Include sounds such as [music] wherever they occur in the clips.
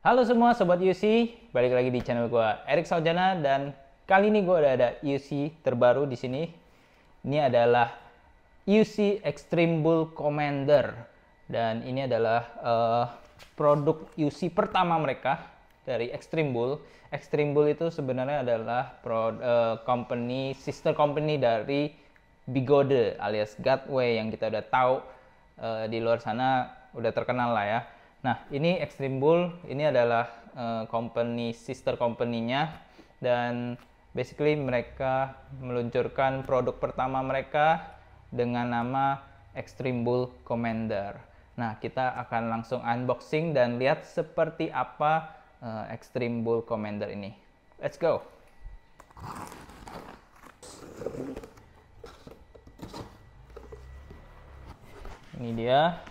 Halo semua Sobat UC, balik lagi di channel gue Erik Saujana dan kali ini gue udah ada UC terbaru di sini. Ini adalah UC Extreme Bull Commander dan ini adalah uh, produk UC pertama mereka dari Extreme Bull. Extreme Bull itu sebenarnya adalah pro, uh, eh, company sister company dari Bigode alias Gateway yang kita udah tahu uh, di luar sana udah terkenal lah ya Nah, ini Extreme Bull, ini adalah uh, company sister company-nya dan basically mereka meluncurkan produk pertama mereka dengan nama Extreme Bull Commander. Nah, kita akan langsung unboxing dan lihat seperti apa uh, Extreme Bull Commander ini. Let's go. Ini dia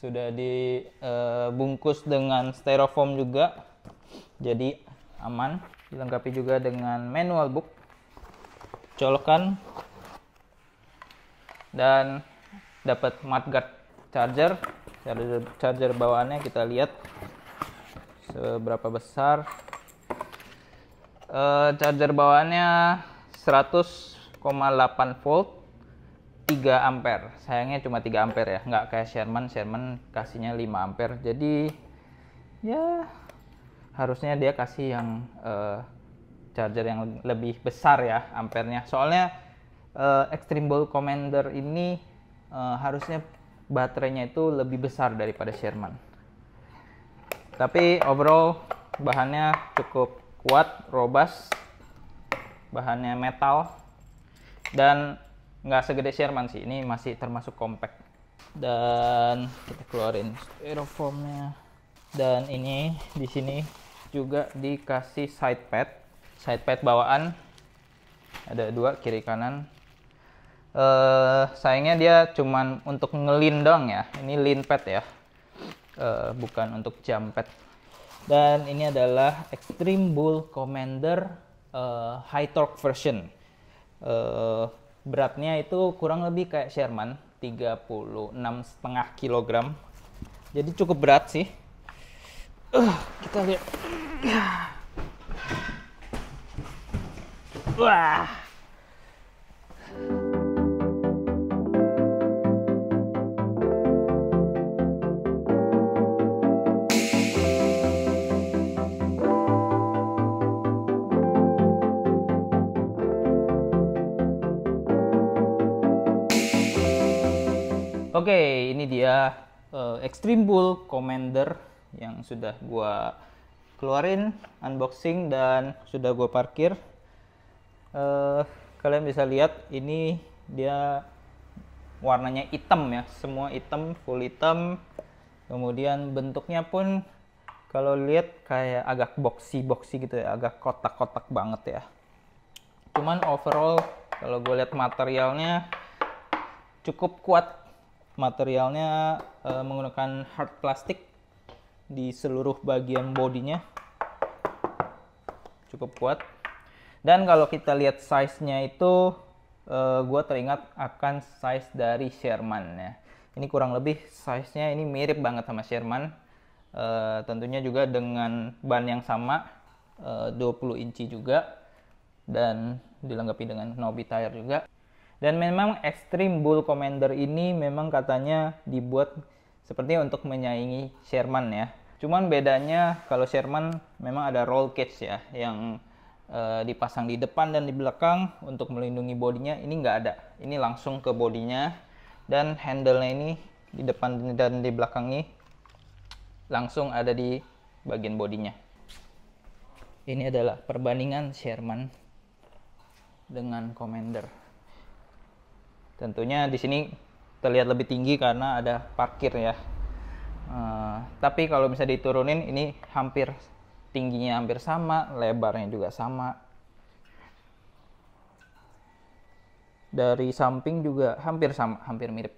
sudah dibungkus eh, dengan styrofoam juga jadi aman dilengkapi juga dengan manual book colokan dan dapat mudguard charger charger charger bawaannya kita lihat seberapa besar uh, charger bawaannya 100,8 volt 3 ampere sayangnya cuma 3 ampere ya nggak kayak Sherman Sherman kasihnya 5 ampere jadi ya harusnya dia kasih yang uh, charger yang lebih besar ya ampernya soalnya uh, Extreme Ball Commander ini uh, harusnya baterainya itu lebih besar daripada Sherman tapi overall bahannya cukup kuat robust bahannya metal dan nggak segede Sherman sih ini masih termasuk compact dan kita keluarin styrofoamnya dan ini di sini juga dikasih side pad side pad bawaan ada dua kiri kanan uh, sayangnya dia cuman untuk ngelin dong ya ini lin pad ya uh, bukan untuk jam pad dan ini adalah Extreme Bull Commander uh, High Torque version. Uh, beratnya itu kurang lebih kayak Sherman 36 setengah kilogram jadi cukup berat sih uh, kita lihat wah Oke, okay, ini dia uh, Extreme Bull Commander yang sudah gua keluarin, unboxing dan sudah gua parkir. Uh, kalian bisa lihat ini dia warnanya hitam ya, semua hitam, full hitam. Kemudian bentuknya pun kalau lihat kayak agak boxy-boxy gitu ya, agak kotak-kotak banget ya. Cuman overall kalau gue lihat materialnya cukup kuat materialnya e, menggunakan hard plastik di seluruh bagian bodinya cukup kuat dan kalau kita lihat size-nya itu uh, eh, gue teringat akan size dari Sherman ya. Ini kurang lebih size-nya ini mirip banget sama Sherman. Uh, tentunya juga dengan ban yang sama uh, 20 inci juga dan dilengkapi dengan Nobi tire juga. Dan memang Extreme Bull Commander ini memang katanya dibuat seperti untuk menyaingi Sherman ya. Cuman bedanya kalau Sherman memang ada roll cage ya yang e, dipasang di depan dan di belakang untuk melindungi bodinya. Ini nggak ada. Ini langsung ke bodinya dan handle-nya ini di depan dan di belakang ini langsung ada di bagian bodinya. Ini adalah perbandingan Sherman dengan Commander. Tentunya di sini terlihat lebih tinggi karena ada parkir ya. Uh, tapi kalau misalnya diturunin ini hampir tingginya hampir sama, lebarnya juga sama. Dari samping juga hampir sama, hampir mirip.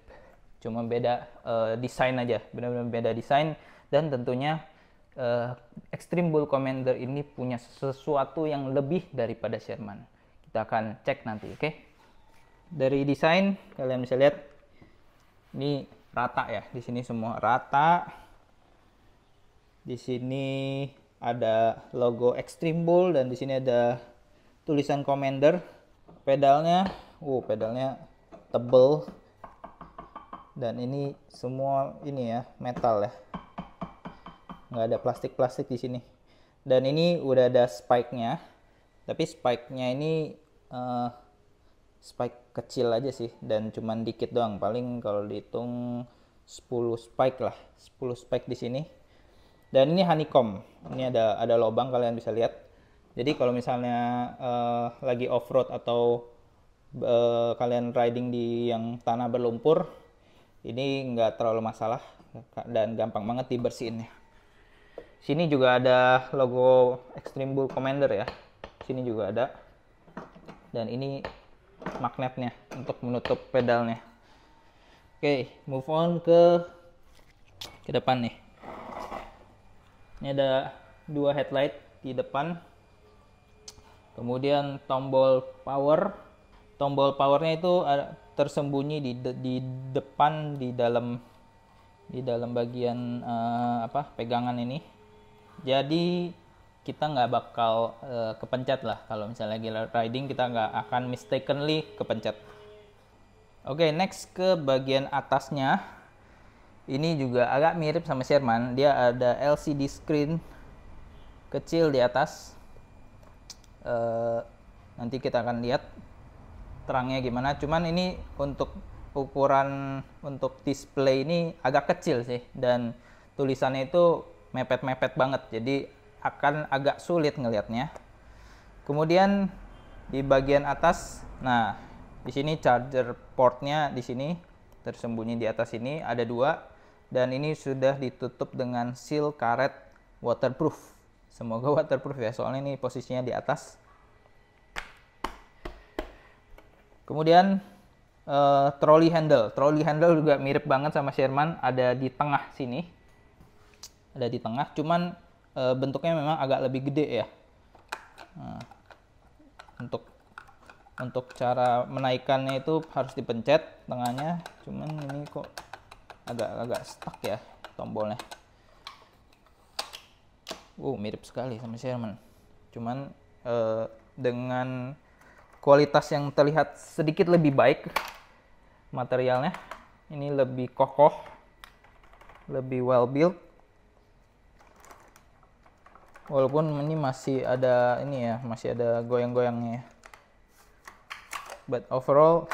Cuma beda uh, desain aja, benar-benar beda desain dan tentunya uh, Extreme Bull Commander ini punya sesuatu yang lebih daripada Sherman. Kita akan cek nanti, oke? Okay? dari desain kalian bisa lihat ini rata ya di sini semua rata di sini ada logo Extreme Bull dan di sini ada tulisan Commander pedalnya uh pedalnya tebel dan ini semua ini ya metal ya nggak ada plastik-plastik di sini dan ini udah ada spike-nya tapi spike-nya ini uh, spike kecil aja sih dan cuman dikit doang paling kalau dihitung 10 spike lah 10 spike di sini dan ini honeycomb ini ada ada lobang kalian bisa lihat jadi kalau misalnya uh, lagi off road atau uh, kalian riding di yang tanah berlumpur ini nggak terlalu masalah dan gampang banget dibersihinnya sini juga ada logo Extreme Bull Commander ya sini juga ada dan ini magnetnya untuk menutup pedalnya oke move on ke ke depan nih ini ada dua headlight di depan kemudian tombol power tombol powernya itu tersembunyi di de, di depan di dalam di dalam bagian uh, apa pegangan ini jadi kita nggak bakal uh, kepencet lah kalau misalnya lagi riding kita nggak akan mistakenly kepencet oke okay, next ke bagian atasnya ini juga agak mirip sama Sherman dia ada LCD screen kecil di atas uh, nanti kita akan lihat terangnya gimana cuman ini untuk ukuran untuk display ini agak kecil sih dan tulisannya itu mepet-mepet banget jadi akan agak sulit ngelihatnya. Kemudian di bagian atas, nah di sini charger portnya di sini tersembunyi di atas ini ada dua dan ini sudah ditutup dengan seal karet waterproof. Semoga [laughs] waterproof ya soalnya ini posisinya di atas. Kemudian uh, trolley handle. Trolley handle juga mirip banget sama Sherman, ada di tengah sini. Ada di tengah, cuman Eh, bentuknya memang agak lebih gede ya. Nah, untuk untuk cara menaikannya itu harus dipencet tengahnya, cuman ini kok agak-agak stuck ya tombolnya. Wow, uh, mirip sekali sama Sherman. Cuman uh, dengan kualitas yang terlihat sedikit lebih baik materialnya. Ini lebih kokoh, lebih well built walaupun ini masih ada ini ya masih ada goyang-goyangnya ya. but overall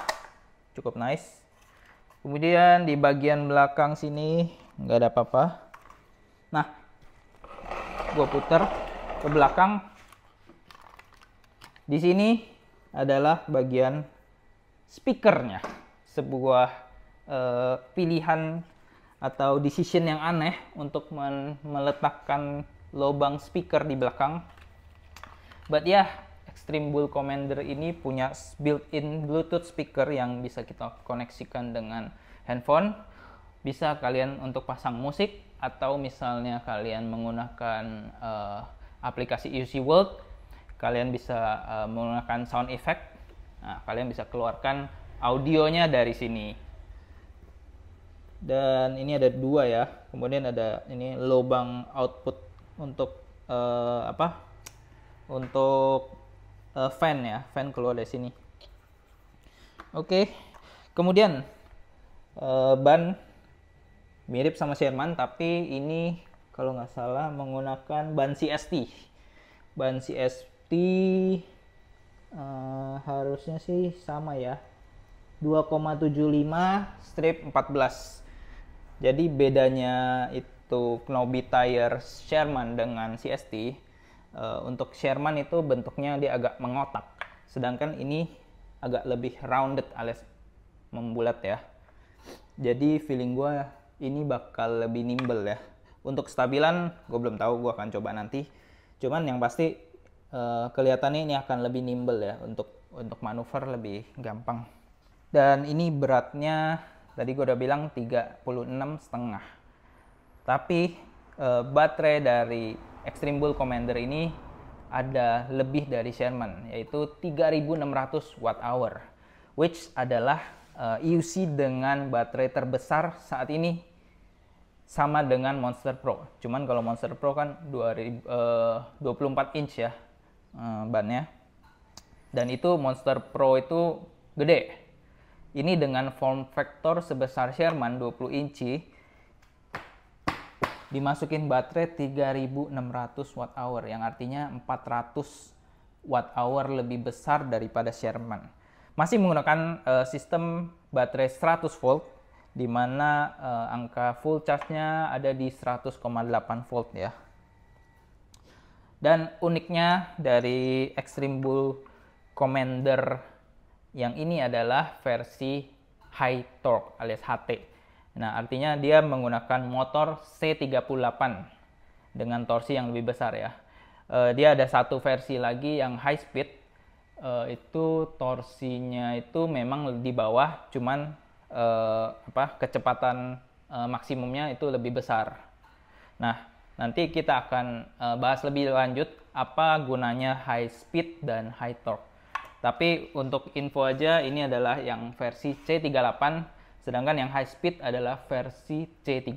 cukup nice kemudian di bagian belakang sini nggak ada apa-apa nah gua putar ke belakang di sini adalah bagian speakernya sebuah uh, pilihan atau decision yang aneh untuk meletakkan lubang speaker di belakang. But ya, yeah, Extreme Bull Commander ini punya built-in Bluetooth speaker yang bisa kita koneksikan dengan handphone. Bisa kalian untuk pasang musik atau misalnya kalian menggunakan uh, aplikasi UC World, kalian bisa uh, menggunakan sound effect. Nah, kalian bisa keluarkan audionya dari sini dan ini ada dua ya kemudian ada ini lubang output untuk uh, apa untuk uh, fan ya fan keluar dari sini oke okay. kemudian uh, ban mirip sama Sherman tapi ini kalau nggak salah menggunakan ban CST ban CST uh, harusnya sih sama ya 2,75 strip 14 jadi bedanya itu untuk Nobi Tire Sherman dengan CST uh, eh, untuk Sherman itu bentuknya dia agak mengotak sedangkan ini agak lebih rounded alias membulat ya jadi feeling gue ini bakal lebih nimble ya untuk stabilan gue belum tahu gue akan coba nanti cuman yang pasti uh, kelihatannya ini akan lebih nimble ya untuk untuk manuver lebih gampang dan ini beratnya tadi gue udah bilang 36 setengah tapi uh, baterai dari Extreme Bull Commander ini ada lebih dari Sherman yaitu 3600 watt hour which adalah uh, eh, EUC dengan baterai terbesar saat ini sama dengan Monster Pro. Cuman kalau Monster Pro kan 2000, uh, 24 inch ya uh, bannya. Dan itu Monster Pro itu gede. Ini dengan form factor sebesar Sherman 20 inci dimasukin baterai 3600 watt hour yang artinya 400 watt hour lebih besar daripada Sherman. Masih menggunakan uh, sistem baterai 100 volt di mana uh, angka full charge-nya ada di 100,8 volt ya. Dan uniknya dari Extreme Bull Commander yang ini adalah versi high torque alias HT Nah, artinya dia menggunakan motor C38 dengan torsi yang lebih besar ya. E, dia ada satu versi lagi yang high speed. e, itu torsinya itu memang di bawah, cuman e, apa kecepatan e, maksimumnya itu lebih besar. Nah, nanti kita akan e, bahas lebih lanjut apa gunanya high speed dan high torque. Tapi untuk info aja ini adalah yang versi C38 Sedangkan yang high speed adalah versi C30.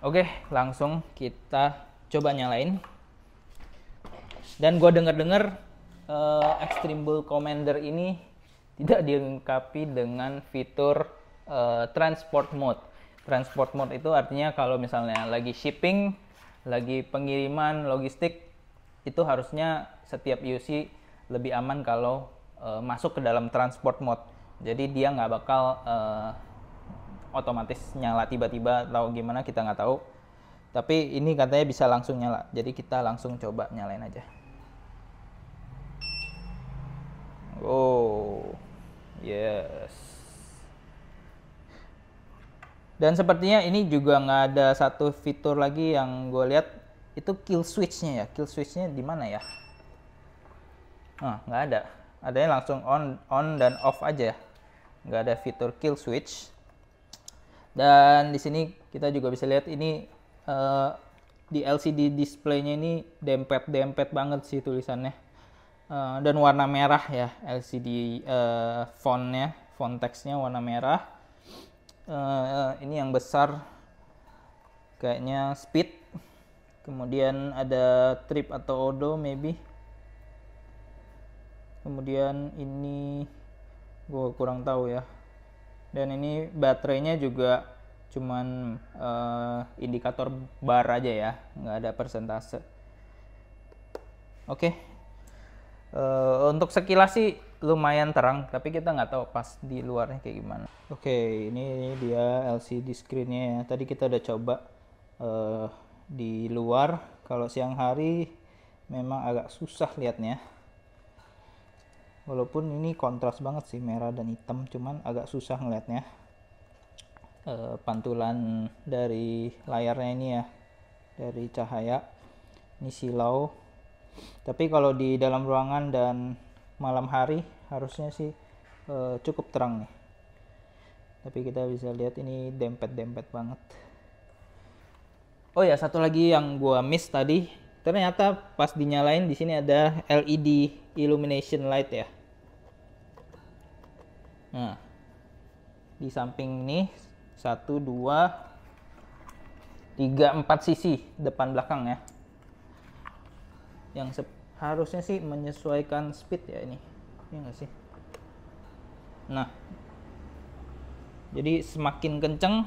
Oke, langsung kita coba nyalain. Dan gue denger-denger uh, Extreme Bull Commander ini tidak dilengkapi dengan fitur uh, transport mode. Transport mode itu artinya kalau misalnya lagi shipping, lagi pengiriman logistik, itu harusnya setiap UC lebih aman kalau uh, masuk ke dalam transport mode jadi dia nggak bakal uh, otomatis nyala tiba-tiba atau gimana kita nggak tahu tapi ini katanya bisa langsung nyala jadi kita langsung coba nyalain aja oh yes dan sepertinya ini juga nggak ada satu fitur lagi yang gue lihat itu kill switchnya ya kill switchnya di mana ya nah nggak ada adanya langsung on on dan off aja ya nggak ada fitur kill switch dan di sini kita juga bisa lihat ini uh, di LCD displaynya ini dempet dempet banget sih tulisannya uh, dan warna merah ya LCD uh, eh, fontnya font teksnya warna merah uh, ini yang besar kayaknya speed kemudian ada trip atau odo maybe kemudian ini gue kurang tahu ya dan ini baterainya juga cuman uh, indikator bar aja ya nggak ada persentase oke okay. uh, eh, untuk sekilas sih lumayan terang tapi kita nggak tahu pas di luarnya kayak gimana oke okay, ini dia LCD screennya ya tadi kita udah coba uh, di luar kalau siang hari memang agak susah liatnya walaupun ini kontras banget sih merah dan hitam cuman agak susah ngeliatnya e, pantulan dari layarnya ini ya dari cahaya ini silau tapi kalau di dalam ruangan dan malam hari harusnya sih e, cukup terang nih tapi kita bisa lihat ini dempet-dempet banget oh ya satu lagi yang gua miss tadi Ternyata pas dinyalain di sini ada LED illumination light ya. Nah, di samping ini satu dua tiga empat sisi depan belakang ya. Yang harusnya sih menyesuaikan speed ya ini. Ini ya enggak sih? Nah, jadi semakin kenceng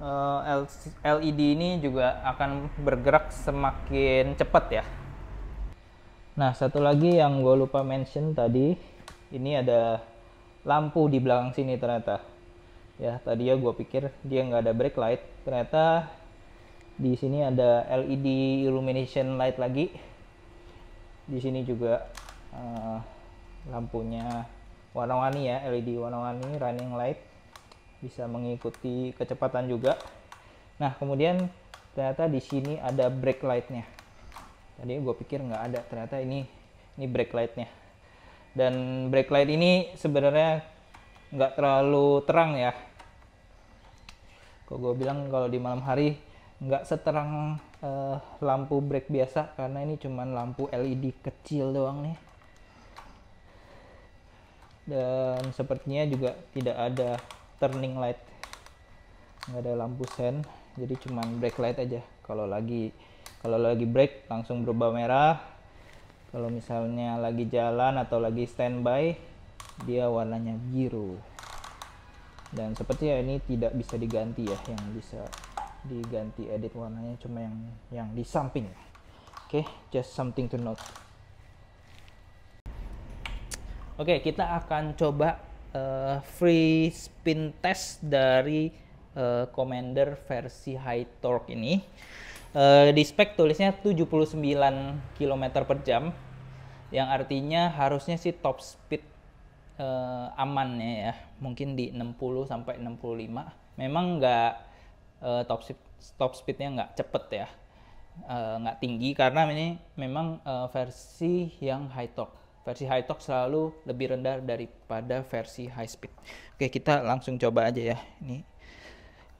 Eh, LED ini juga akan bergerak semakin cepat ya. Nah, satu lagi yang gue lupa mention tadi, ini ada lampu di belakang sini ternyata. Ya, tadi ya gue pikir dia nggak ada brake light, ternyata di sini ada LED illumination light lagi. Di sini juga uh, lampunya warna-warni ya, LED warna-warni running light bisa mengikuti kecepatan juga. Nah, kemudian ternyata di sini ada brake light-nya. Tadi gue pikir nggak ada, ternyata ini ini brake light-nya. Dan brake light ini sebenarnya nggak terlalu terang ya. Kok gue bilang kalau di malam hari nggak seterang uh, lampu brake biasa karena ini cuman lampu LED kecil doang nih. Dan sepertinya juga tidak ada turning light nggak ada lampu sen jadi cuman brake light aja kalau lagi kalau lagi brake langsung berubah merah kalau misalnya lagi jalan atau lagi standby dia warnanya biru dan ya ini tidak bisa diganti ya yang bisa diganti edit warnanya cuma yang yang di samping oke okay, just something to note oke okay, kita akan coba uh, free spin test dari uh, Commander versi high torque ini. Uh, di spek tulisnya 79 km per jam yang artinya harusnya sih top speed uh, amannya ya mungkin di 60 sampai 65 memang nggak uh, top speed top speednya nggak cepet ya nggak uh, tinggi karena ini memang uh, versi yang high torque versi high torque selalu lebih rendah daripada versi high speed. Oke, kita langsung coba aja ya. Ini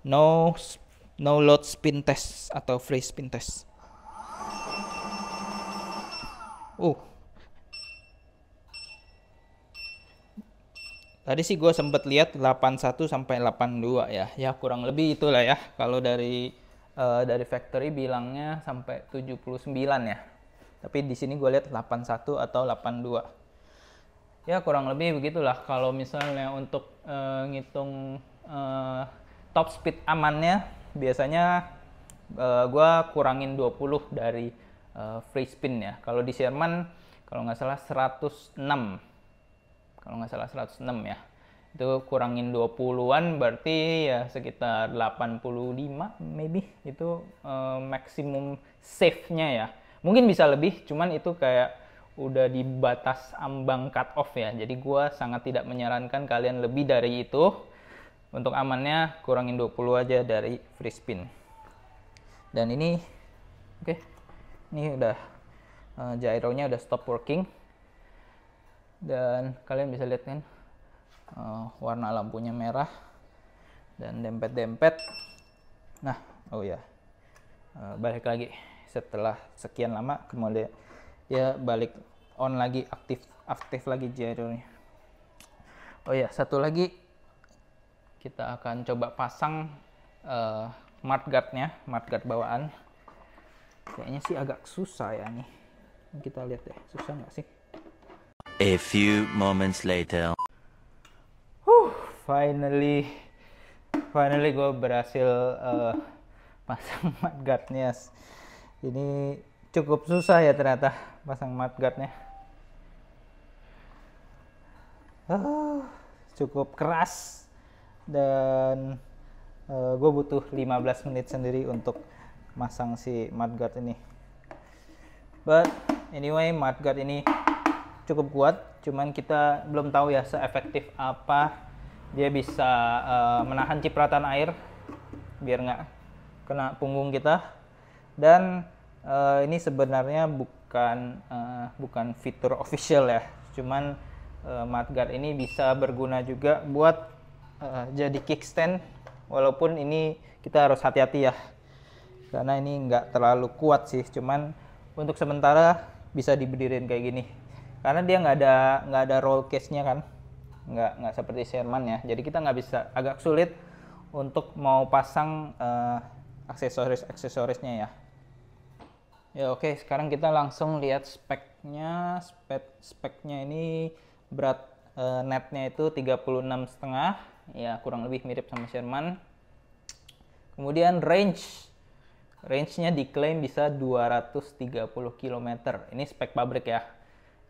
no no load spin test atau free spin test. Uh. Tadi sih gue sempet lihat 81 sampai 82 ya. Ya kurang lebih itulah ya. Kalau dari uh, dari factory bilangnya sampai 79 ya. Tapi di sini gue lihat 81 atau 82. Ya kurang lebih begitulah kalau misalnya untuk uh, ngitung uh, top speed amannya biasanya uh, eh, gue kurangin 20 dari uh, free spin ya. Kalau di Sherman kalau nggak salah 106. Kalau nggak salah 106 ya. Itu kurangin 20-an berarti ya sekitar 85 maybe itu uh, maksimum safe-nya ya mungkin bisa lebih cuman itu kayak udah di batas ambang cut off ya jadi gue sangat tidak menyarankan kalian lebih dari itu untuk amannya kurangin 20 aja dari free spin dan ini oke okay, ini udah uh, gyronya udah stop working dan kalian bisa lihat kan uh, warna lampunya merah dan dempet-dempet nah oh ya yeah. uh, balik lagi setelah sekian lama kemudian ya balik on lagi aktif aktif lagi gyronya oh ya satu lagi kita akan coba pasang uh, eh, mart guardnya mart guard bawaan kayaknya sih agak susah ya nih kita lihat deh susah nggak sih a few moments later huh, finally finally gue berhasil uh, pasang [laughs] mart guardnya ini cukup susah ya ternyata pasang mudguardnya uh, ah, cukup keras dan uh, eh, gue butuh 15 menit sendiri untuk masang si mudguard ini but anyway mudguard ini cukup kuat cuman kita belum tahu ya seefektif apa dia bisa uh, menahan cipratan air biar nggak kena punggung kita dan uh, ini sebenarnya bukan uh, bukan fitur official ya cuman uh, eh, mudguard ini bisa berguna juga buat uh, jadi kickstand walaupun ini kita harus hati-hati ya karena ini nggak terlalu kuat sih cuman untuk sementara bisa diberdirin kayak gini karena dia nggak ada nggak ada roll case nya kan nggak nggak seperti Sherman ya jadi kita nggak bisa agak sulit untuk mau pasang uh, aksesoris aksesorisnya ya Ya oke, okay. sekarang kita langsung lihat speknya. Spek speknya ini berat e, netnya itu 36 setengah, ya kurang lebih mirip sama Sherman. Kemudian range. Range-nya diklaim bisa 230 km. Ini spek pabrik ya.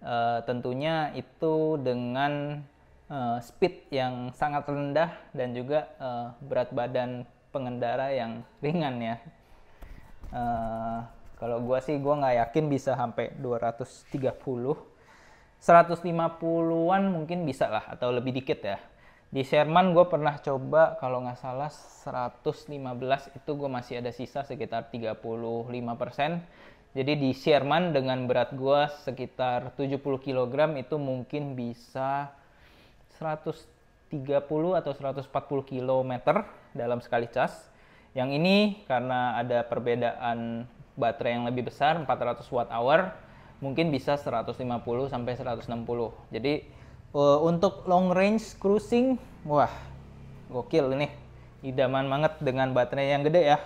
E, tentunya itu dengan e, speed yang sangat rendah dan juga e, berat badan pengendara yang ringan ya. Uh, kalau gua sih gua nggak yakin bisa sampai 230. 150-an mungkin bisa lah atau lebih dikit ya. Di Sherman gue pernah coba kalau nggak salah 115 itu gue masih ada sisa sekitar 35 persen. Jadi di Sherman dengan berat gue sekitar 70 kg itu mungkin bisa 130 atau 140 km dalam sekali cas. Yang ini karena ada perbedaan baterai yang lebih besar 400 watt hour mungkin bisa 150 sampai 160 jadi uh, untuk long range cruising wah gokil ini idaman banget dengan baterai yang gede ya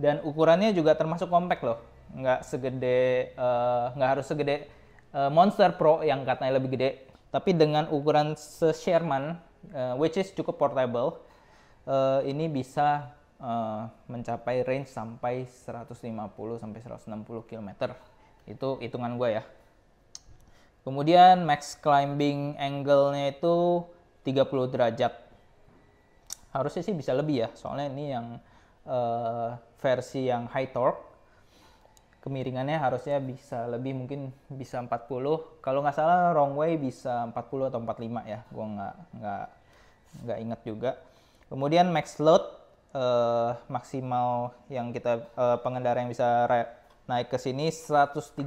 dan ukurannya juga termasuk compact loh nggak segede uh, nggak harus segede uh, Monster Pro yang katanya lebih gede tapi dengan ukuran se-Sherman uh, which is cukup portable uh, ini bisa Eh, mencapai range sampai 150 sampai 160 km. Itu hitungan gue ya. Kemudian max climbing angle-nya itu 30 derajat. Harusnya sih bisa lebih ya, soalnya ini yang uh, versi yang high torque. Kemiringannya harusnya bisa lebih mungkin bisa 40. Kalau nggak salah wrong way bisa 40 atau 45 ya. Gue nggak nggak nggak inget juga. Kemudian max load uh, maksimal yang kita uh, pengendara yang bisa naik ke sini 130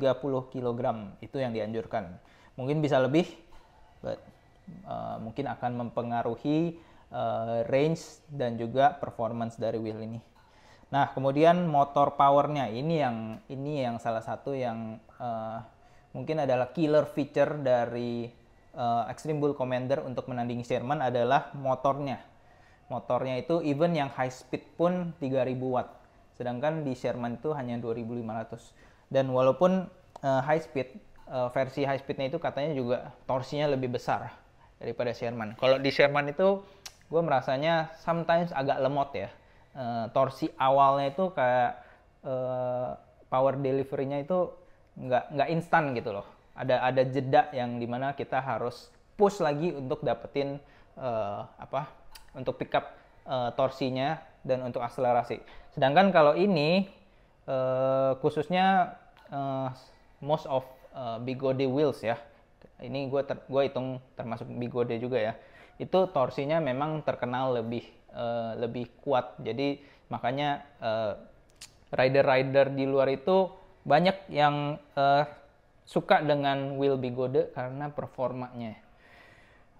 kg itu yang dianjurkan. Mungkin bisa lebih, but uh, mungkin akan mempengaruhi uh, range dan juga performance dari wheel ini. Nah, kemudian motor powernya ini yang ini yang salah satu yang uh, mungkin adalah killer feature dari uh, Extreme Bull Commander untuk menandingi Sherman adalah motornya motornya itu even yang high speed pun 3000 watt sedangkan di Sherman itu hanya 2500 dan walaupun uh, high speed uh, versi high speednya itu katanya juga torsinya lebih besar daripada Sherman kalau di Sherman itu gue merasanya sometimes agak lemot ya uh, torsi awalnya itu kayak uh, power deliverynya itu nggak nggak instan gitu loh ada ada jeda yang dimana kita harus push lagi untuk dapetin uh, apa untuk pick up uh, torsinya dan untuk akselerasi. Sedangkan kalau ini uh, khususnya uh, most of uh, bigode wheels ya. Ini gue ter gua hitung termasuk bigode juga ya. Itu torsinya memang terkenal lebih uh, lebih kuat. Jadi makanya rider-rider di luar itu banyak yang uh, suka dengan wheel bigode karena performanya.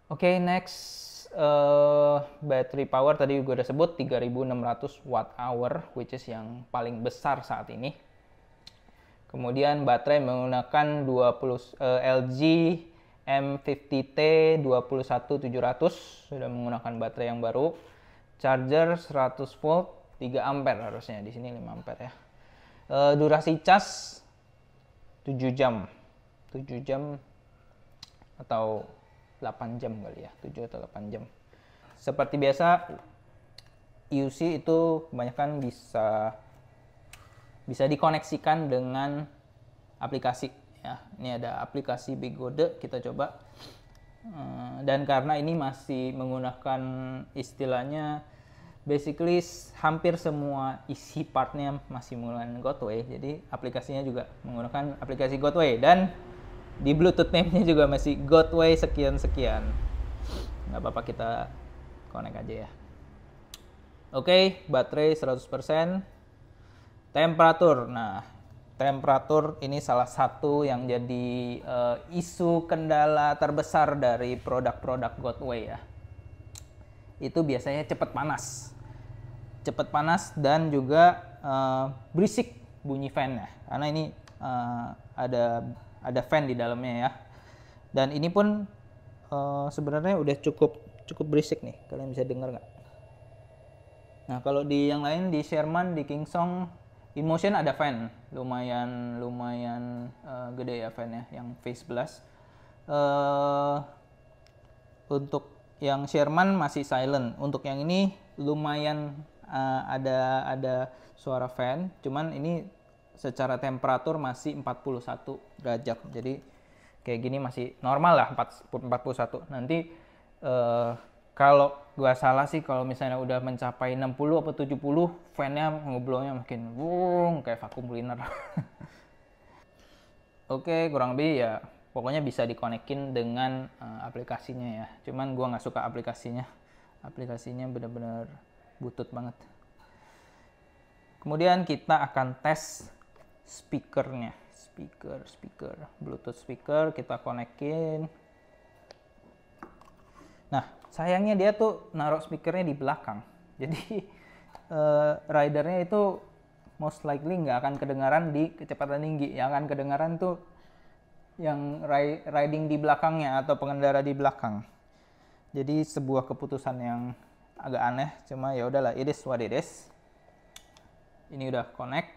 Oke, okay, next uh, battery power tadi gue udah sebut 3600 watt hour which is yang paling besar saat ini. Kemudian baterai menggunakan 20 uh, LG M50T 21700 sudah menggunakan baterai yang baru. Charger 100 volt 3 ampere harusnya di sini 5 ampere ya. Uh, durasi cas 7 jam. 7 jam atau 8 jam kali ya 7 atau 8 jam seperti biasa UC itu kebanyakan bisa bisa dikoneksikan dengan aplikasi ya ini ada aplikasi Bigode kita coba eh, dan karena ini masih menggunakan istilahnya basically hampir semua isi partnya masih menggunakan Godway jadi aplikasinya juga menggunakan aplikasi Godway dan di bluetooth name-nya juga masih Godway sekian sekian nggak apa-apa kita connect aja ya oke okay, baterai 100% temperatur nah temperatur ini salah satu yang jadi uh, isu kendala terbesar dari produk-produk Godway ya. Itu biasanya cepat panas. Cepat panas dan juga uh, berisik bunyi fan ya. Karena ini uh, ada ada fan di dalamnya ya. Dan ini pun uh, sebenarnya udah cukup cukup berisik nih. Kalian bisa dengar nggak? Nah kalau di yang lain di Sherman di King Song Emotion ada fan, lumayan lumayan uh, gede ya fannya yang face Blast. Uh, untuk yang Sherman masih silent, untuk yang ini lumayan uh, ada ada suara fan, cuman ini secara temperatur masih 41 derajat. Jadi kayak gini masih normal lah 41. Nanti uh, kalau gua salah sih kalau misalnya udah mencapai 60 atau 70 fan-nya ngeblownya makin wung kayak vakum cleaner. [laughs] Oke, kurang lebih ya pokoknya bisa dikonekin dengan uh, aplikasinya ya. Cuman gua nggak suka aplikasinya. Aplikasinya bener-bener butut banget. Kemudian kita akan tes speakernya speaker speaker bluetooth speaker kita konekin nah sayangnya dia tuh naruh speakernya di belakang [laughs] jadi uh, ridernya itu most likely nggak akan kedengaran di kecepatan tinggi yang akan kedengaran tuh yang ri riding di belakangnya atau pengendara di belakang jadi sebuah keputusan yang agak aneh cuma ya udahlah it is what it is ini udah connect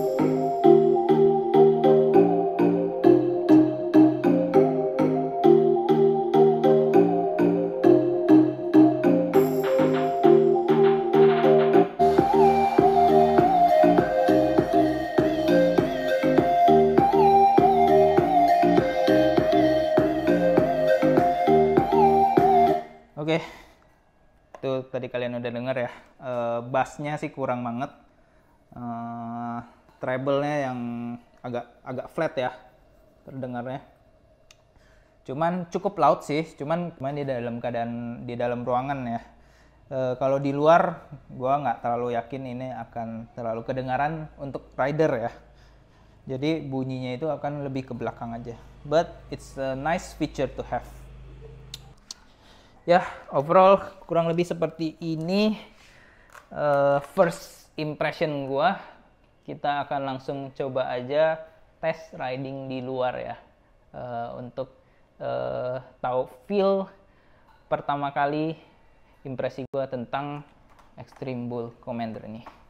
bassnya sih kurang banget uh, treble-nya yang agak agak flat ya terdengarnya cuman cukup loud sih cuman cuman di dalam keadaan di dalam ruangan ya uh, kalau di luar gua nggak terlalu yakin ini akan terlalu kedengaran untuk rider ya jadi bunyinya itu akan lebih ke belakang aja but it's a nice feature to have ya overall kurang lebih seperti ini uh, first impression gua, kita akan langsung coba aja test riding di luar ya uh, untuk uh, tahu feel pertama kali impresi gua tentang Extreme Bull Commander ini.